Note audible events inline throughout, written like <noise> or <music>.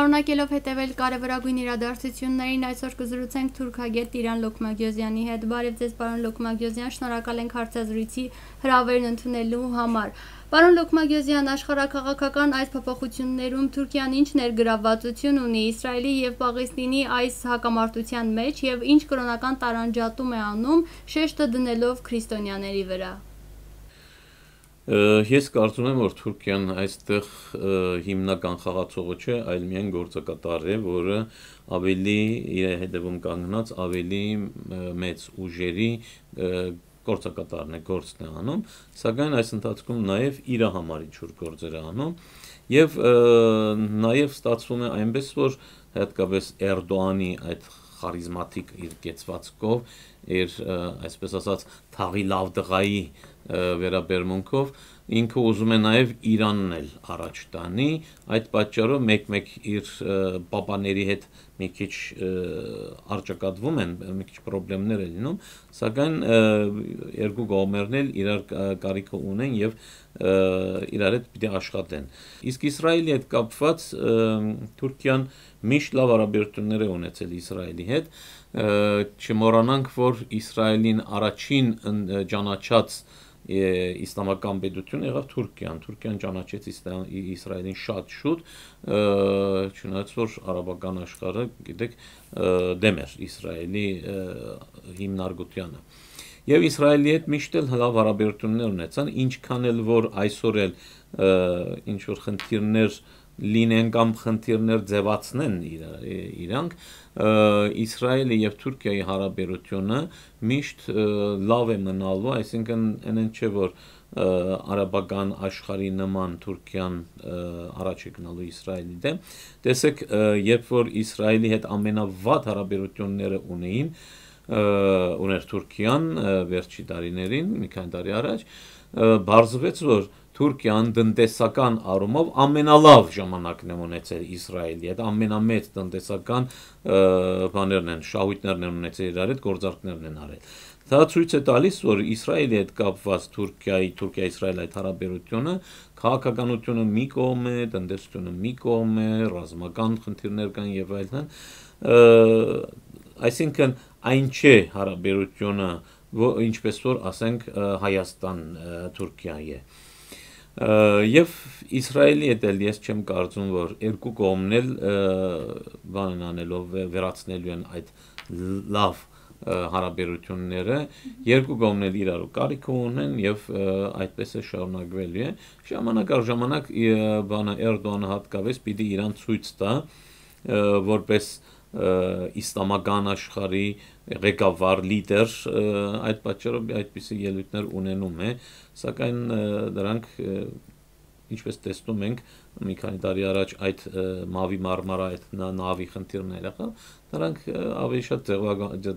Շարունակելով հետևել կարևորագույն իրադարձություններին այսօր կզրուցենք Թուրքագետ Տիրան Լոկմագյոզյանի հետ։ Բարև ձեզ, պարոն Լոկմագյոզյան, շնորհակալ ենք հարցազրույցի հրավերն ընդունելու համար։ Պարոն Լոկմագյոզյան, աշխարհակաղակական այս փոփոխություններում Թուրքիան ինչ ներգրավվածություն ունի Իսրայելի եւ Պաղեստինի այս հակամարտության մեջ եւ ինչ կրոնական տարանջատում է անում շեշտը դնելով քրիստոնյաների վրա։ Ես կարծում եմ, որ Թուրքիան այստեղ հիմնական խաղացողը չէ, այլ միայն գործակատար է, որը ավելի իր հետևում կանգնած ավելի մեծ ուժերի գործակատարն է, գործն է անում, սակայն այս ընթացքում նաև իր համար ինչ-որ գործեր է անում եւ նաև ստացվում է այնպես, որ հատկապես Էրդողանի այդ խարիզմատիկ իր կեցվածքով իր այսպես ասած թաղի լավ դղայի վերաբերմունքով ինքը ուզում է նաև Իրանն էլ առաջ տանի այդ պատճառով մեկ-մեկ իր պապաների հետ մի քիչ արճակատվում են մի քիչ խնդիրներ են լինում սակայն երկու կողմերն էլ իրար կարիքը ունեն եւ իրար հետ պիտի աշխատեն իսկ Իսրայելի հետ կապված Թուրքիան միշտ լավ հարաբերություններ է ունեցել Իսրայելի հետ չմոռանանք որ որ Իսրայելին առաջին ճանաչած իսլամական պետությունը եղավ Թուրքիան։ Թուրքիան ճանաչեց Իսրայելին շատ շուտ, չնայած որ արաբական աշխարհը, գիտեք, դեմ էր Իսրայելի հիմնարկությանը։ Եվ Իսրայելի հետ միշտ էլ լավ հարաբերություններ ունեցան, ինչքան էլ որ այսօր էլ ինչ որ խնդիրներ լինեն կամ խնդիրներ ձևացնեն իրանք, Իսրայելի եւ Թուրքիայի հարաբերությունը միշտ լավ է մնալու, այսինքն այնն չէ որ արաբական աշխարհի նման Թուրքիան առաջ է գնալու Իսրայելի դեմ։ Տեսեք, երբ որ Իսրայելի հետ ամենավատ հարաբերությունները ունեին, ուներ Թուրքիան վերջի տարիներին, մի քանի տարի առաջ, բարձվեց որ և, Թուրքիան տնտեսական առումով ամենալավ ժամանակն է ունեցել Իսրայելի հետ, ամենամեծ տնտեսական բաներն են, շահույթներն են ունեցել իրար հետ, գործարքներն են արել։ Դա ցույց է տալիս, որ Իսրայելի հետ կապված Թուրքիայի, Թուրքիա-Իսրայել այդ հարաբերությունը քաղաքականությունը մի կողմ է, տնտեսությունը մի կողմ է, ռազմական խնդիրներ կան եւ այլն։ Այսինքն այն չէ հարաբերությունը, ինչպես որ ասենք Հայաստան Թուրքիա է։ Ա, Եվ Իսրայելի հետ էլ ես չեմ կարծում, որ երկու կողմն էլ բանն անելով վերացնելու են այդ լավ հարաբերությունները երկու կողմն էլ իրար կարիք ունեն եւ այդպես է շարունակվելու է ժամանակ առ ժամանակ բանը Էրդոանը հատկապես պիտի իրան ցույց տա որպես իսլամական աշխարհի ղեկավար լիդեր այդ պատճառով այդպիսի ելույթներ ունենում է սակայն դրանք ինչպես տեսնում ենք մի քանի տարի առաջ այդ մավի մարմարա այդ նավի խնդիրն էր հա, եղել դրանք ավելի շատ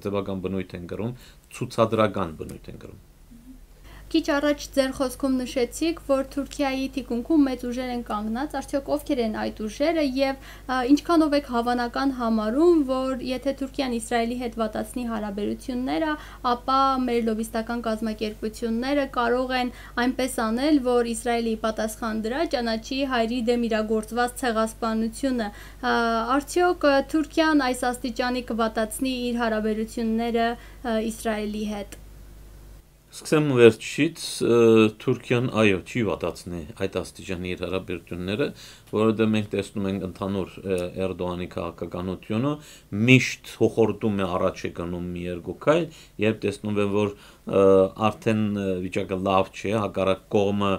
ձևական բնույթ են գրում ցուցադրական բնույթ են գրում Քիչ առաջ ձեր խոսքում նշեցիք, որ Թուրքիայի թիկունքում մեծ ուժեր են կանգնած, արդյոք ովքեր են այդ ուժերը եւ ինչքանով եք հավանական համարում, որ եթե Թուրքիան Իսրայելի հետ վատացնի հարաբերությունները, ապա մեր լոբիստական կազմակերպությունները կարող են այնպես անել, որ Իսրայելի պատասխան դրա ճանաչի հայրի դեմ իրագործված ցեղասպանությունը։ Արդյոք Թուրքիան այս աստիճանի կվատացնի իր հարաբերությունները Իսրայելի հետ։ Սկսեմ վերջից Թուրքիան այո չի վատացնի այդ աստիճանի իր հարաբերությունները, որովհետև մենք տեսնում ենք ընդհանուր Էրդողանի քաղաքականությունը միշտ հոխորտում է առաջ եկնում մի երկու քայլ, երբ տեսնում են որ արդեն վիճակը լավ չէ, հակառակ կողմը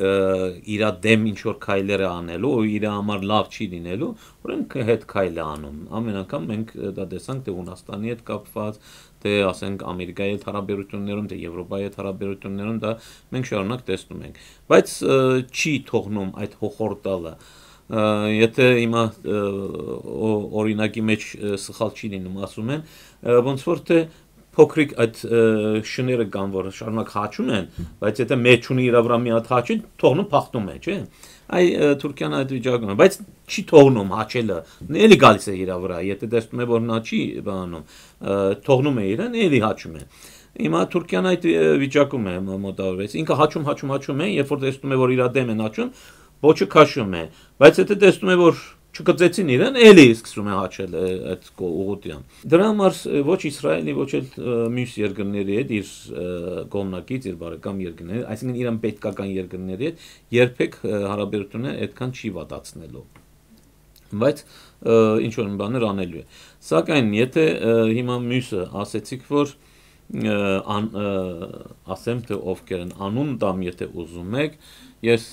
իր դեմ ինչ որ քայլերը անելու ու իր համար լավ չի լինելու, օրենք հետ քայլը անում։ Ամեն անգամ մենք դա տեսանք թե Հունաստանի հետ կապված, թե ասենք Ամերիկայի հետ հարաբերություններում, թե Եվրոպայի հետ հարաբերություններում դա մենք շարունակ տեսնում ենք։ Բայց չի թողնում այդ հոխորտալը եթե հիմա օրինակի մեջ սխալ չի լինում ասում են ոնց որ թե փոքրիկ այդ շները կան, որ շարունակ հաճուն են, բայց եթե մեջ ունի իր վրա մի հատ հաճի, թողնում փախտում է, չէ՞։ Այ Թուրքիան այդ վիճակում է, բայց չի թողնում հաճելը, էլի գալիս է իր վրա, եթե դեսնում է որ նա չի բանում, թողնում է իրեն, էլի հաճում է։ Հիմա Թուրքիան այդ վիճակում է մոտավորված։ Ինքը հաճում, հաճում, հաճում է, երբ որ տեսնում է որ իր դեմ են հաճում, ոչը քաշում է, բայց եթե տեսնում է որ չկծեցին իրեն, էլի սկսում է աճել այդ ուղղությամբ։ Դրա համար ոչ Իսրայելի, ոչ էլ մյուս երկրների հետ իր կողմնակից, իր բարեկամ երկրների, այսինքն իրան պետքական երկրների հետ երբեք հարաբերությունները այդքան չի վատացնելու։ Բայց ինչ որ բաներ անելու է։ Սակայն եթե հիմա մյուսը ասեցիք, որ ան ասեմ թե ովքեր են անուն դամ եթե ուզում եք ես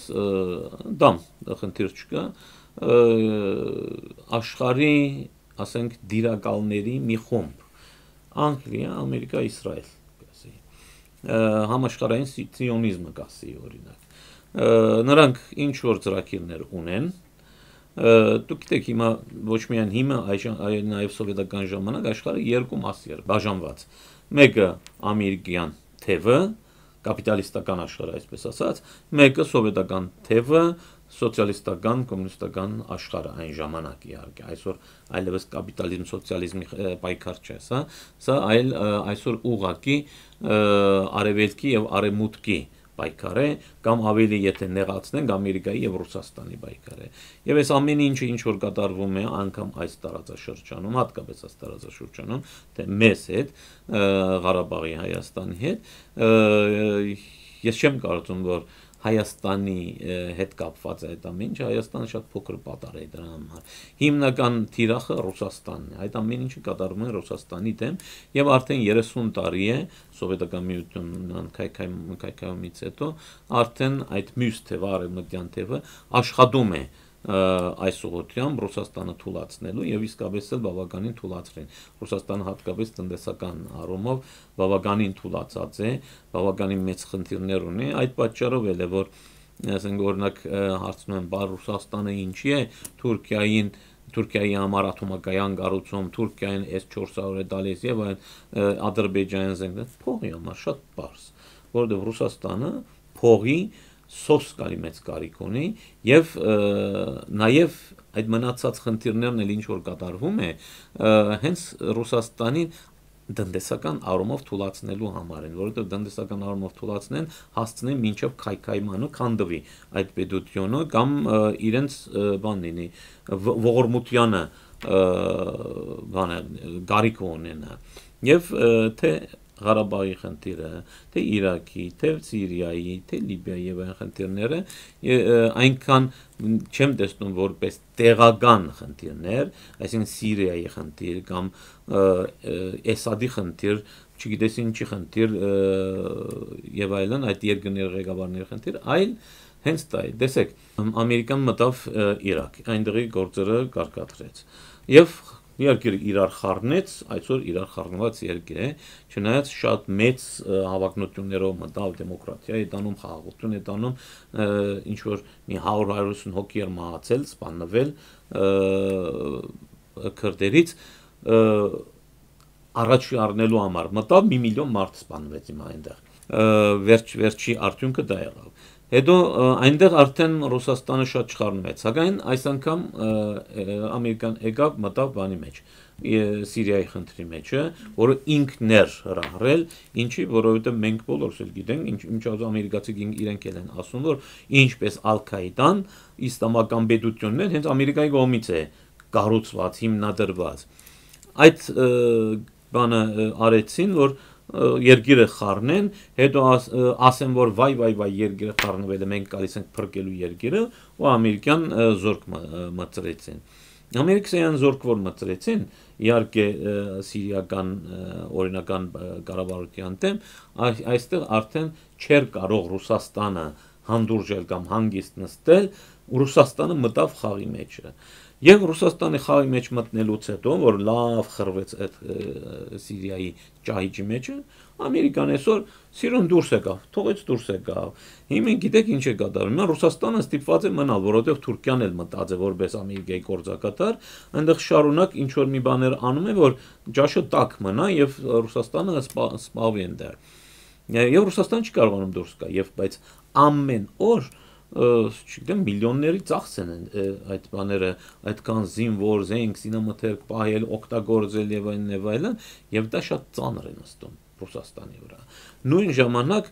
դամ խնդիր չկա աշխարհի, ասենք, դիրակալների մի խումբ։ Անգլիա, Ամերիկա, Իսրայել, ասի։ Համաշխարհային սիոնիզմը կասի օրինակ։ Նրանք ինչ որ ծրագիրներ ունեն, դուք գիտեք հիմա ոչ միայն հիմա, այլ նաև սովետական ժամանակ աշխարհը երկու մասի էր բաժանված։ Մեկը ամերիկյան թևը, կապիտալիստական աշխարհը, այսպես ասած, մեկը սովետական թևը, սոցիալիստական, կոմունիստական աշխարհը այն ժամանակ իհարկե։ Այսօր այլևս կապիտալիզմ, սոցիալիզմի պայքար չէ, սա, սա այլ այսօր ուղակի արևելքի եւ արևմուտքի պայքար է կամ ավելի եթե նեղացնենք Ամերիկայի եւ Ռուսաստանի պայքար է։ Եվ այս ամեն ինչը ինչ որ կատարվում է անգամ այս տարածաշրջանում, հատկապես այս տարածաշրջանում, թե մեզ հետ, Ղարաբաղի Հայաստանի հետ, ես չեմ կարծում, որ Հայաստանի հետ կապված է այդ ամեն ինչը, Հայաստանը շատ փոքր պատար է դրա համար։ Հիմնական թիրախը Ռուսաստանն է։ Այդ ամեն ինչը կատարվում է Ռուսաստանի դեմ եւ արդեն 30 տարի է սովետական միությունն քայքայումից հետո արդեն այդ մյուս թևը արևմտյան թևը աշխատում է։ Ա, այս ուղղությամբ Ռուսաստանը թուլացնելու եւ իսկապես էլ բավականին թուլացրին։ Ռուսաստանը հատկապես տնտեսական առումով բավականին թուլացած է, բավականին մեծ խնդիրներ ունի, այդ պատճառով էլ է որ ասենք օրինակ հարցնում են՝ բա Ռուսաստանը ինչի է Թուրքիային Թուրքիայի համար աթոմակայան կառուցում, Թուրքիային S400 է տալիս եւ այն Ադրբեջանին զենք փողի համար շատ բարձ, որովհետեւ Ռուսաստանը փողի սոսկալի մեծ կարիք ունի եւ նաեւ այդ մնացած խնդիրներն էլ ինչ որ կատարվում է հենց Ռուսաստանին դնդեսական առումով թուլացնելու համար են, որովհետև դնդեսական առումով թուլացնեն, հասցնեն մինչև քայքայմանը քանդվի այդ պետությունը կամ իրենց բան լինի ողորմությանը բանը գարիք ունենա։ Եվ թե Ղարաբաղի խնդիրը, թե Իրաքի, թե Սիրիայի, թե Լիբիայի եւ այն խնդիրները այնքան չեմ տեսնում որպես տեղական խնդիրներ, այսինքն Սիրիայի խնդիր կամ Էսադի խնդիր, չգիտես ինչի խնդիր եւ այլն այդ երկրների ղեկավարների խնդիր, այլ հենց դա է։ Տեսեք, Ամերիկան մտավ Իրաք, այնտեղի գործերը կարկատրեց։ Եվ Երկիրը իրար խառնեց, այսօր իրար խառնված երկիր է, չնայած շատ մեծ հավակնություններով մտավ դեմոկրատիա, է տանում խաղաղություն, է տանում ինչ որ մի 100-150 հոգի էր մահացել, սպանվել քրդերից առաջի առնելու համար մտավ 1 միլիոն մարդ սպանվեց հիմա այնտեղ վերջ վերջի արդյունքը դա եղավ Հետո այնտեղ արդեն Ռուսաստանը շատ չխառնվեց, սակայն այս անգամ ամերիկան եկավ մտավ բանի մեջ, Սիրիայի խնդրի մեջը, որը ինքն էր հրահրել, ինչի, որովհետև մենք բոլորս էլ գիտենք, ինչ ինչ ասում ամերիկացիք իրենք էլ են ասում, որ ինչպես Ալ-Քաիդան իսլամական պետությունն են, հենց ամերիկայի կողմից է կառուցված, հիմնադրված։ Այդ բանը արեցին, որ երկիրը խառնեն, հետո աս, ասեն, որ վայ վայ վայ երկիրը խառնվել է, մենք գալիս ենք փրկելու երկիրը ու ամերիկյան զորք մծրեցին։ Ամերիկյան զորք որ մծրեցին, իհարկե սիրիական օրինական կառավարության դեմ, այստեղ արդեն չէր կարող Ռուսաստանը հանդուրժել կամ հանգիստ նստել, Ռուսաստանը մտավ խաղի մեջ։ Ա, Եվ Ռուսաստանի խաղի մեջ մտնելուց հետո, որ լավ խրվեց այդ Սիրիայի ճահիճի մեջը, Ամերիկան այսօր սիրուն դուրս եկավ, թողեց դուրս եկավ։ Հիմա գիտեք ինչ է կատարվում։ Ռուսաստանը ստիպված է մնալ, որովհետև Թուրքիան էլ մտած է որպես Ամերիկայի կորձակատար, այնտեղ շարունակ ինչ որ մի բաներ անում է, որ ճաշը տակ մնա եւ Ռուսաստանը սպավի ընդդեր։ Եվ Ռուսաստան չի կարողանում դուրս գա, եւ բայց ամեն օր ամ չգիտեմ միլիոնների ծախս են այդ բաները այդքան զինվոր, զենք, սինեմաթերք պահել, օգտագործել եւ այլն եւ այլն եւ դա շատ ծանր է նստում Ռուսաստանի վրա։ Նույն ժամանակ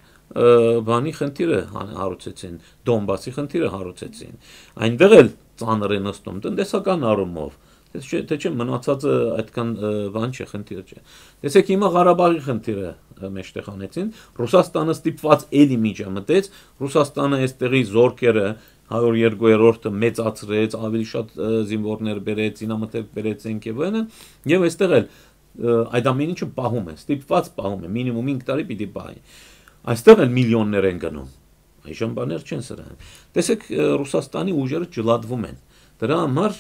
բանի խնդիրը հարուցեցին, Դոնբասի խնդիրը հարուցեցին։ Այնտեղ էլ ծանր է նստում տնտեսական առումով Ես չէ, թե չէ մնացածը այդքան բան չէ, խնդիր չէ։ Տեսեք հիմա Ղարաբաղի խնդիրը մեջտեղ անեցին, Ռուսաստանը ստիպված էլի միջը մտեց, Ռուսաստանը այստեղի զորքերը 102-րդը մեծացրեց, ավելի շատ զինվորներ բերեց, զինամթերք բերեց ենք եւ այլն, եւ այստեղ էլ այդ ամեն ինչը պահում է, ստիպված պահում է, մինիմում 5 տարի պիտի պահի։ Այստեղ էլ միլիոններ են գնում։ Այժմ բաներ չեն սրան։ Տեսեք Ռուսաստանի ուժերը ջլադվում են։ Դրա համար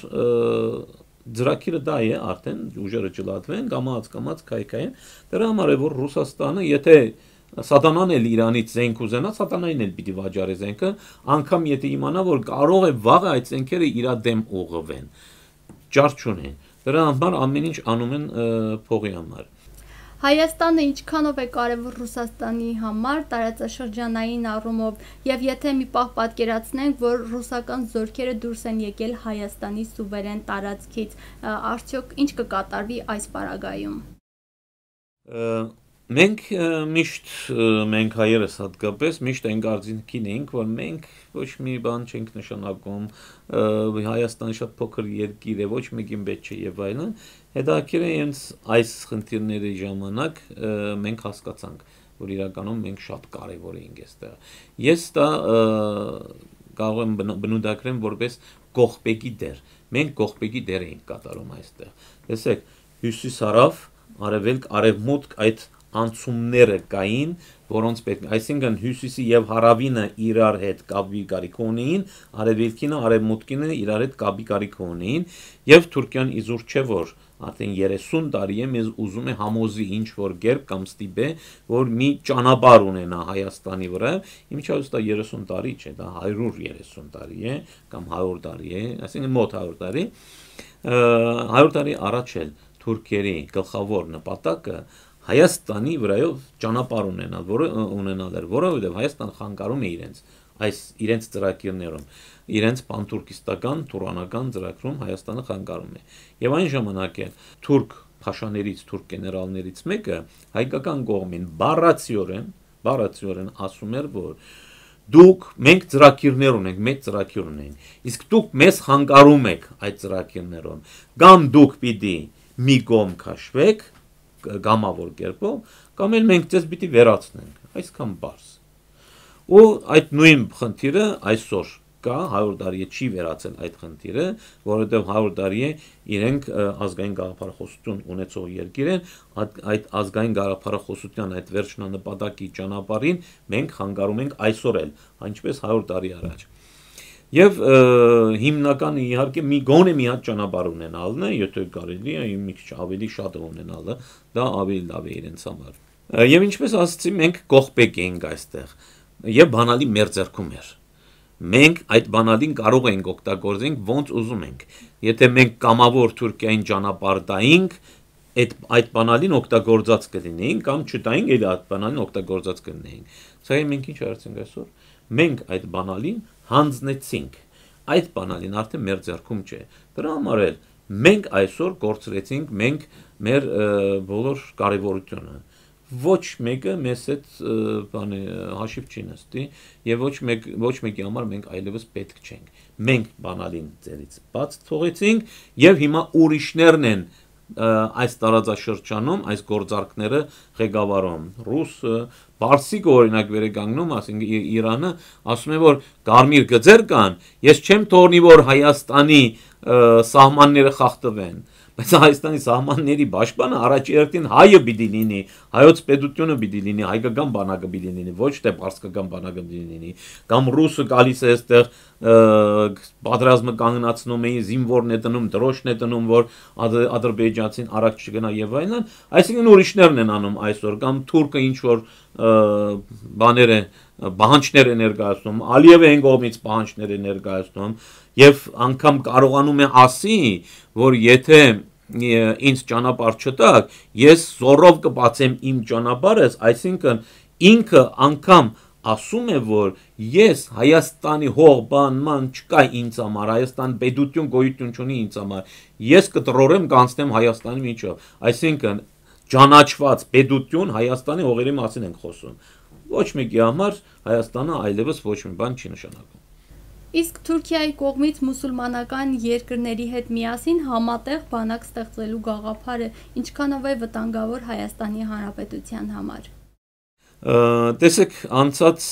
Ձրակիրը դա է արդեն ուժերը ճլատվեն, կամած կամած քայքայեն։ Դրա համար է որ Ռուսաստանը, եթե Սատանան էլ Իրանից զենք ուզենա, Սատանային էլ պիտի վաճառի զենքը, անկամ եթե իմանա, որ կարող է վաղը այդ զենքերը իր դեմ ուղղվեն։ Ճարճուն է։ Դրա համար ամեն ինչ անում են փողի համար։ Հայաստանը ինչքանով է կարևոր Ռուսաստանի համար տարածաշրջանային առումով եւ եթե մի պահ պատկերացնենք, որ ռուսական զորքերը դուրս են եկել Հայաստանի սուվերեն տարածքից, արդյոք ինչ կկատարվի այս պարագայում։ Մենք միշտ մենք հայերս հատկապես միշտ այն կարծիքին էինք, որ մենք ոչ մի բան չենք նշանակում, Հայաստան շատ փոքր երկիր է, ոչ մեկին պետք չէ եւ այլն, Հետաքրքիր է հենց այս խնդիրների ժամանակ մենք հասկացանք, որ իրականում մենք շատ կարևոր էինք այստեղ։ Ես դա կարող եմ բնութագրեմ որպես կողպեկի դեր։ Մենք կողպեկի դեր էինք կատարում այստեղ։ Տեսեք, հյուսիս հարավ, արևելք, արևմուտք այդ անցումները կային, որոնց պետք, այսինքն հյուսիսի եւ հարավինը իրար հետ կապի կարիք ունեին, արևելքինը արևմուտքինը իրար հետ կապի կարիք ունեին, եւ Թուրքիան իզուր չէ որ արդեն 30 տարի է մեզ ուզում է համոզի ինչ որ գերբ կամ ստիպե որ մի ճանապարհ ունենա Հայաստանի վրա ինչպես դա 30 տարի չէ դա 130 տարի է կամ 100 տարի է ասենք մոտ 100 տարի 100 տարի առաջ էլ թուրքերի գլխավոր նպատակը Հայաստանի վրայով ճանապարհ ունենալ, որը ունենալ էր, որովհետև Հայաստան խանգարում է իրենց այս իրենց ծրագիրներում իրենց պանթուրքիստական թուրանական ծրագրում Հայաստանը խանգարում է։ Եվ այն ժամանակ է թուրք փաշաներից, թուրք գեներալներից մեկը հայկական կողմին բառացիորեն, բառացիորեն ասում էր, որ դուք մենք ծրակիրներ ունենք, մեծ ծրակիր ունենք։ Իսկ դուք մեզ խանգարում եք այդ ծրակիրներով։ Կամ դուք պիտի մի կողմ քաշվեք գամավոր կերպով, կամ էլ մենք ձեզ պիտի վերացնենք։ Այսքան բարձ։ Ու այդ նույն խնդիրը այսօր կա 100 տարի է չի վերացել այդ խնդիրը, որովհետև 100 տարի է իրենք ազգային գաղափարախոսություն ունեցող երկիր են, այդ ազգային գաղափարախոսության այդ վերջնանպատակի ճանապարհին մենք խանգարում ենք այսօր էլ, այնպես 100 տարի առաջ։ Եվ հիմնական իհարկե մի գոնե մի հատ ճանապարհ ունենալն է, եթե կարելի է մի քիչ ավելի շատ ունենալը, դա ավելի լավ է իրենց համար։ Եվ ինչպես ասացի, մենք կողպեք էինք այստեղ։ Եվ բանալի մեր ձեռքում էր։ Մենք այդ բանալին կարող ենք օգտագործենք ոնց ուզում ենք։ Եթե մենք կամավոր Թուրքիային ճանապարհտայինք, այդ այդ բանալին օգտագործած կլինեին կամ չտայինք, այլ այդ բանալին օգտագործած կլինեին։ Սա մենք ինչ արեցինք այսօր։ Մենք այդ բանալին հանձնեցինք։ Այդ բանալին արդեն մեր ձեռքում չէ։ Դրա համար էլ մենք այսօր կորցրեցինք մենք մեր բոլոր կարևորությունը ոչ մեկը մեզ այդ բանը հաշիվ չի նստի եւ ոչ մեկ ոչ մեկի համար մենք այլևս պետք չենք։ Մենք բանալին ձերից բաց թողեցինք եւ հիմա ուրիշներն են այս տարածաշրջանում այս գործարքները ղեկավարում ռուսը Բարսիկը օրինակ վերեգանգնում, ասենք Իրանը ասում է որ կարմիր գծեր կան, ես չեմ թողնի որ Հայաստանի սահմանները խախտվեն բայց Հայաստանի սահմանների պաշտպանը առաջերտին հայը պիտի լինի, հայոց պետությունը պիտի լինի, հայկական բանակը պիտի լինի, ոչ թե պարսկական բանակը պիտի լինի, կամ ռուսը գալիս է այստեղ պատրաստը կանգնացնում էին, զինվորն է տնում, դրոշն է տնում, որ ադրբեջանցին արագ չգնա եւ այլն, այսինքն ուրիշներն են անում այսօր կամ թուրքը ինչ որ բաներ է բանջներ է ներկայացնում, Ալիևը այն կողմից բանջներ է ներկայացնում, եւ անգամ կարողանում է ասի, որ եթե ինձ ճանապարհ չտակ, ես զորով կբացեմ իմ ճանապարհս, այսինքն ինքը անգամ ասում է, որ ես Հայաստանի հող բանման չկա ինձ համար, Հայաստան պետություն գոյություն չունի ինձ համար։ Ես կտրորեմ կանցնեմ Հայաստանի միջով։ Այսինքն ճանաչված պետություն Հայաստանի հողերի մասին ենք խոսում։ Ոչ մեկի համար Հայաստանը այլևս ոչ մի բան չի նշանակում։ Իսկ Թուրքիայի կողմից մուսուլմանական երկրների հետ միասին համատեղ բանակ ստեղծելու գաղափարը ինչքանով է վտանգավոր Հայաստանի Հանրապետության համար տեսեք անցած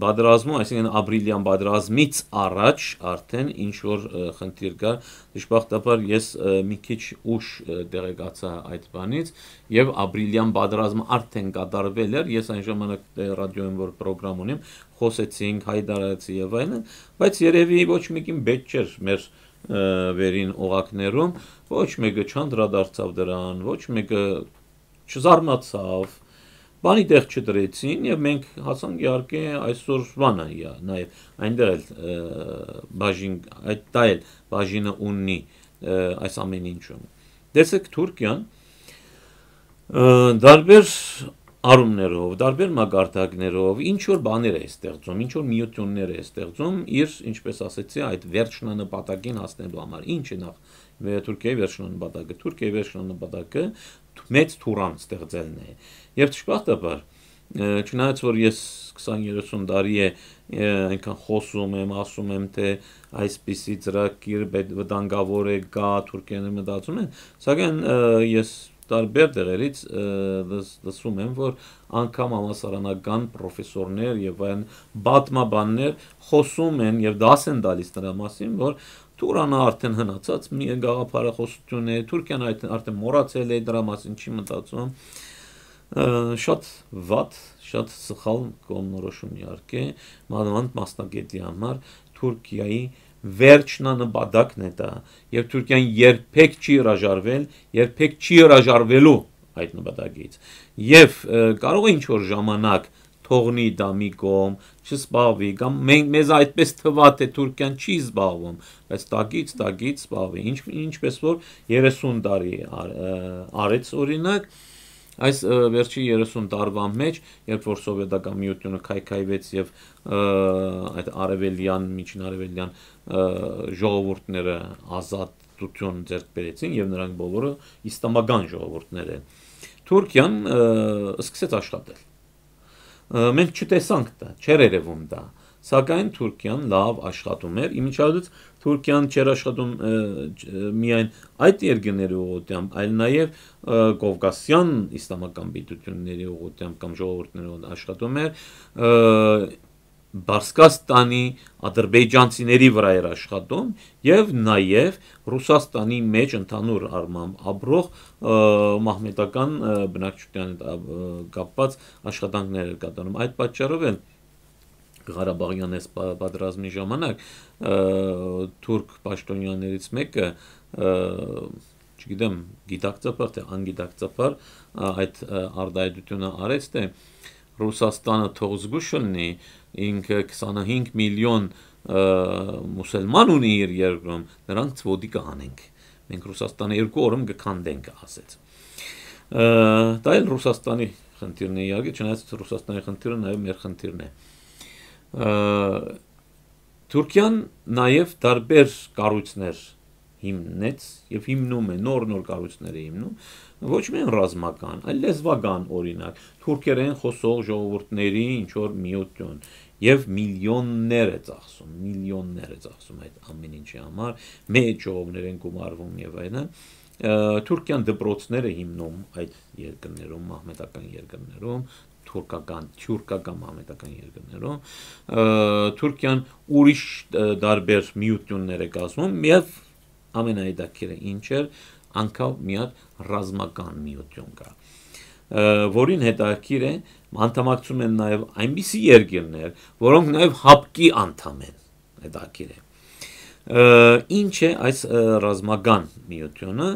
բادرազմում, այսինքն ապրիլյան բادرազմից առաջ արդեն ինչ որ խնդիր կա, դժբախտաբար ես մի քիչ ուշ տեղեկացա այդ բանից եւ ապրիլյան բادرազմը արդեն կատարվել էր, ես այն ժամանակ դե ռադիոյում որ պրոգրամ ունեմ, խոսեցինք, հայտարարեցի եւ այլն, բայց երևի ոչ մեկին բեջ չէր մեր վերին օղակներում ոչ մեկը չանդրադարձավ դրան, ոչ մեկը չզարմացավ, բանի տեղ չդրեցին եւ մենք հասանք իհարկե այսօր բանը իա նաեւ այնտեղ էլ բաժին այդ դա էլ բաժինը ունի այս ամեն ինչում դեսեք Թուրքիան դարբեր արումներով, տարբեր մագարտակներով ինչ որ բաներ է ստեղծում, ինչ որ միություններ է ստեղծում իր, ինչպես ասեցի, այդ վերջնանպատակին հասնելու համար։ Ինչ է նախ Թուրքիայի վերջնոն նպատակը, Թուրքիայի վերջնոն նպատակը մեծ թուրան ստեղծելն է։ Եվ ճշմարտաբար, չնայած որ ես 20-30 տարի է այնքան խոսում եմ, ասում եմ, թե այսպիսի ծրագիր վտանգավոր է գա Թուրքիան մտածում են, սակայն ես տարբեր դերերից լսում եմ, որ անգամ համասարանական պրոֆեսորներ եւ այն բատմաբաններ խոսում են եւ դաս են տալիս նրա մասին, որ Թուրանը արդեն հնացած մի գաղափարախոսություն է, Թուրքիան արդեն մոռացել է դրա մասին չի մտածում։ Շատ վատ, շատ սխալ կողմնորոշում իհարկե, մանավանդ մասնագետի համար Թուրքիայի վերջնանպատակն է դա, եւ Թուրքիան երբեք չի հրաժարվել, երբեք չի հրաժարվելու այդ նպատակից։ Եվ կարող է ինչ որ ժամանակ թողնի դա մի կողմ, չսպաղվի, կամ մենք մեզ այդպես թվա թե Թուրքիան չի զբաղվում, բայց տակից տակից զբաղվի։ Ինչ ինչպես որ 30 տարի արեց օրինակ, այս վերջի 30 տարվա մեջ, երբ որ սովետական միությունը քայքայվեց եւ այդ արևելյան, միջինարևելյան ժողովուրդները ազատություն ձեռք բերեցին եւ նրանք բոլորը իսլամական ժողովուրդներ են։ Թուրքիան սկսեց աշխատել մենք չտեսանք դա, չեր երևում դա։ Սակայն Թուրքիան լավ աշխատում էր, իմիջիայից Թուրքիան չեր աշխատում միայն այդ երկրների ուղղությամբ, այլ նաև Կովկասյան իսլամական պետությունների ուղղությամբ կամ ժողովուրդների աշխատում էր Բարսկաստանի ադրբեջանցիների վրա էր աշխատում եւ նաեւ Ռուսաստանի մեջ ընդհանուր առմամբ ապրող մահմեդական բնակչության կապված աշխատանքներ էր կատարում այդ պատճառով են Ղարաբաղյան այս պատերազմի ժամանակ թուրք պաշտոնյաներից մեկը չգիտեմ գիտակցաբար թե անգիտակցաբար այդ արդայդությունը արեց թե Ռուսաստանը թող զգուշ լինի ինքը 25 միլիոն մուսուլման ունի իր երկրում, նրանք ծվոդի կանենք։ Մենք Ռուսաստանը երկու օրում կքանդենք, ասեց։ Դա էլ Ռուսաստանի խնդիրն է, իհարկե, չնայած Ռուսաստանի խնդիրը նաև մեր խնդիրն է։ Թուրքիան նաև տարբեր կառույցներ հիմնեց եւ հիմնում է նոր-նոր կառույցներ է հիմնում ոչ միայն ռազմական, այլ լեզվական օրինակ թուրքերեն խոսող ժողովուրդների ինչ որ միություն եւ միլիոններ է ծախսում, միլիոններ է ծախսում այդ ամեն ինչի համար, մեծ ժողովներ են գումարվում եւ այլն Թուրքիան դպրոցները հիմնում այդ երկրներում, մահմեդական երկրներում, թուրքական, թուրքական մամետական երկրներում Թուրքիան ուրիշ դարբեր միություններ է կազմում եւ ամենաեդակերը ինչ էր, անգամ մի հատ ռազմական միություն կա որին հետաքրքիր է անդամակցում են նաև այնպիսի երկիրներ, որոնք նաև հապկի անդամ են հետաքրքիր է ինչ է այս ռազմական միությունը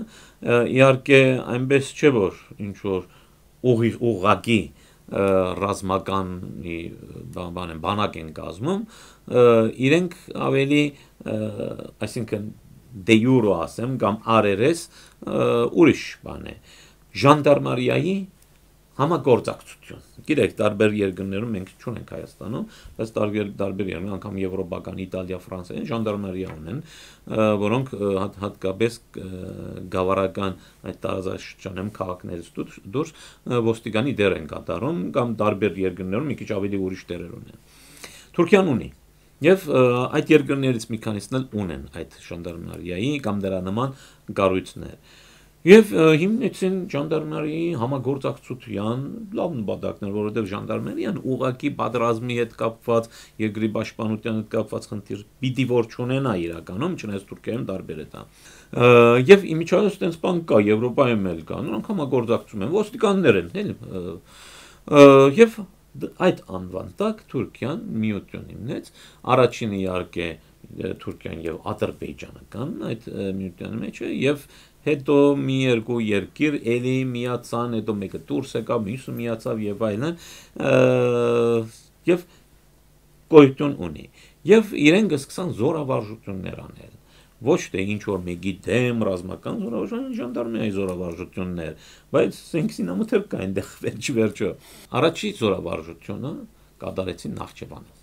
իհարկե այնպես չէ որ ինչ որ ուղի ուղակի ռազմական բան բանակ են կազմում իրենք ավելի այսինքն դե յուրո ասեմ կամ արերես ուրիշ բան է ժանդարմարիայի համագործակցություն։ Գիտեք, տարբեր երկրներում մենք չունենք Հայաստանում, բայց տարբեր տարբեր երկրներ, անգամ եվրոպական, Իտալիա, Ֆրանսիա, այն ժանդարմերիա ունեն, որոնք հատ, հատկապես գավառական այդ տարածաշրջանում քաղաքներից դուրս ոստիկանի դեր են կատարում կամ տարբեր երկրներում մի քիչ ավելի ուրիշ դերեր ունեն։ Թուրքիան ունի Եվ այդ երկրներից մի քանիսն էլ ունեն այդ ժանդարմարիայի կամ դրա նման կառույցներ։ Եվ հիմնեցին ժանդարմարիայի համագործակցության լավ նպատակներ, որովհետև ժանդարմերիան ուղակի պատրազմի հետ կապված, երկրի պաշտպանության հետ կապված խնդիր պիտի որ չունենա իրականում, չնայած Թուրքիայում տարբեր է դա։ Եվ իմիջայից այդպես բան կա, Եվրոպայում էլ կա, նրանք համագործակցում են, ոստիկաններ են, էլի։ Եվ այդ անվան տակ Թուրքիան միություն հիմնեց առաջինը իհարկե Թուրքիան եւ Ադրբեջանականն այդ միության մեջ է եւ հետո մի երկու երկիր էլի միացան, հետո մեկը դուրս եկավ, մյուսը միացավ եւ այլն եւ գոյություն ունի։ Եվ իրենք սկսան զորավարժություններ անել ոչ թե ինչ որ մեկի դեմ ռազմական զորավարժան ժանդարմի այ զորավարժություններ, բայց սենքսին ամթեր կային դեղ <laughs> վերջ վերջը։ Առաջի զորավարժությունը կատարեցին Նախճեվանում։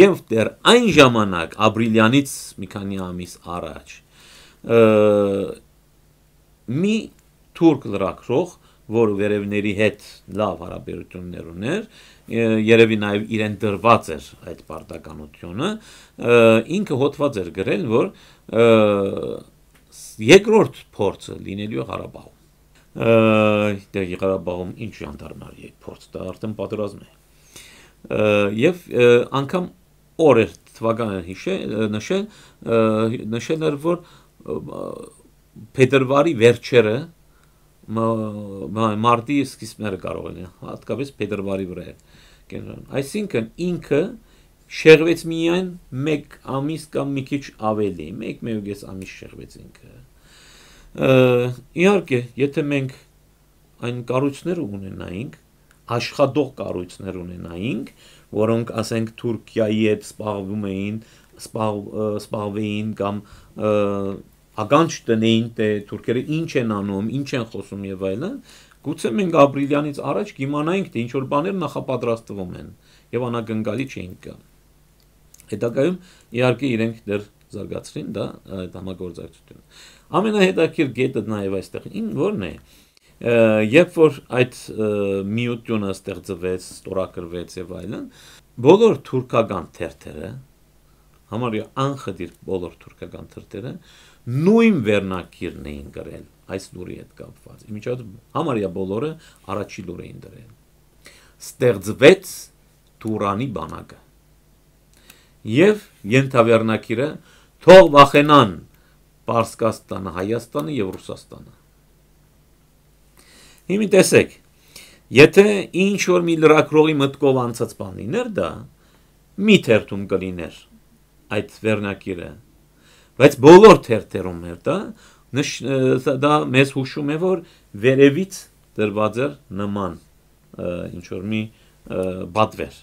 Եվ դեռ այն ժամանակ ապրիլյանից մի քանի ամիս առաջ մի թուրք լրակրող, որ վերևների հետ լավ հարաբերություններ ուներ, երևի նաև իրեն դրված էր այդ պարտականությունը, ինքը հոտված էր գրել, որ երկրորդ փորձը լինելու է Ղարաբաղում։ Դե Ղարաբաղում ինչ անդառնալ է փորձ, դա արդեն պատերազմ է։ Եվ անգամ օր էր թվականը հիշել, նշել, նշել էր, որ փետրվարի վերջերը մարտի սկիզբները կարող են հատկապես փետրվարի վրա կենտրոն։ Այսինքն ինքը շեղվեց միայն 1 ամիս կամ մի քիչ ավելի, 1-1.5 ամիս շեղվեց ինքը։ Իհարկե, եթե մենք այն կառույցները ունենայինք, աշխատող կառույցներ ունենայինք, որոնք ասենք Թուրքիայի հետ սպառվում էին, սպաղ, սպաղվեին կամ ականջ տնեին թե թուրքերը ինչ են անում, ինչ են խոսում եւ այլն, Գուցե մենք ապրիլյանից առաջ կիմանայինք, թե ինչ որ բաներ նախապատրաստվում են եւ անակնկալի չէինք կա։ Հետագայում իհարկե իրենք դեռ զարգացրին դա այդ համագործակցությունը։ Ամենահետաքրքիր գետը նաեւ այստեղ ին որն է։ Երբ որ այդ միությունը ստեղծվեց, ստորակրվեց եւ այլն, բոլոր թուրքական թերթերը համարյա անխդիր բոլոր թուրքական թերթերը նույն վերնակիրն էին գրել այս լուրի հետ կապված։ Իմիջիայով համարյա բոլորը առաջի լուր էին դրել։ Ստեղծվեց Թուրանի բանակը։ Եվ յենթավերնակիրը թող վախենան Պարսկաստանը, Հայաստանը եւ Ռուսաստանը։ Հիմի տեսեք, եթե ինչ որ մի լրակրողի մտկով անցած բան լիներ դա, մի թերթում կլիներ այդ վերնակիրը բայց բոլոր թերթերում էր դա նշ դա մեզ հուշում է որ վերևից դրված էր նման ինչ որ մի բադվեր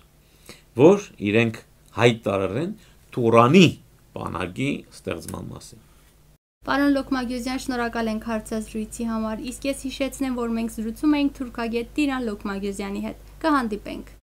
որ իրենք հայտարարեն Թուրանի բանակի ստեղծման մասին Պարոն Լոկմագյուզյան, շնորհակալ ենք հարցազրույցի համար։ Իսկ ես հիշեցնեմ, որ մենք զրուցում էինք Թուրքագետ Տիրան Լոկմագյուզյանի հետ։ Կհանդիպենք։